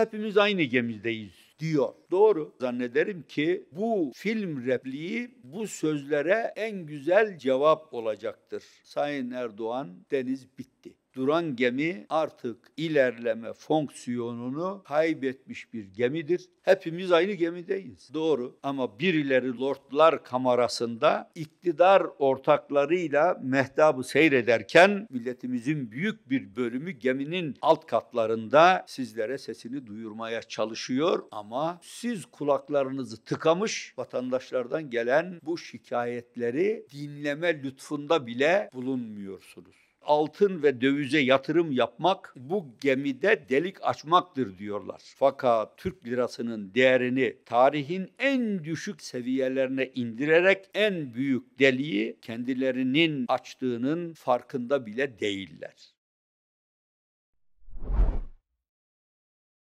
hepimiz aynı gemideyiz diyor. Doğru. Zannederim ki bu film repliği bu sözlere en güzel cevap olacaktır. Sayın Erdoğan deniz bitti duran gemi artık ilerleme fonksiyonunu kaybetmiş bir gemidir. Hepimiz aynı gemideyiz. Doğru ama birileri lordlar kamerasında iktidar ortaklarıyla mehtabı seyrederken milletimizin büyük bir bölümü geminin alt katlarında sizlere sesini duyurmaya çalışıyor ama siz kulaklarınızı tıkamış vatandaşlardan gelen bu şikayetleri dinleme lütfunda bile bulunmuyorsunuz altın ve dövize yatırım yapmak bu gemide delik açmaktır diyorlar. Fakat Türk lirasının değerini tarihin en düşük seviyelerine indirerek en büyük deliği kendilerinin açtığının farkında bile değiller.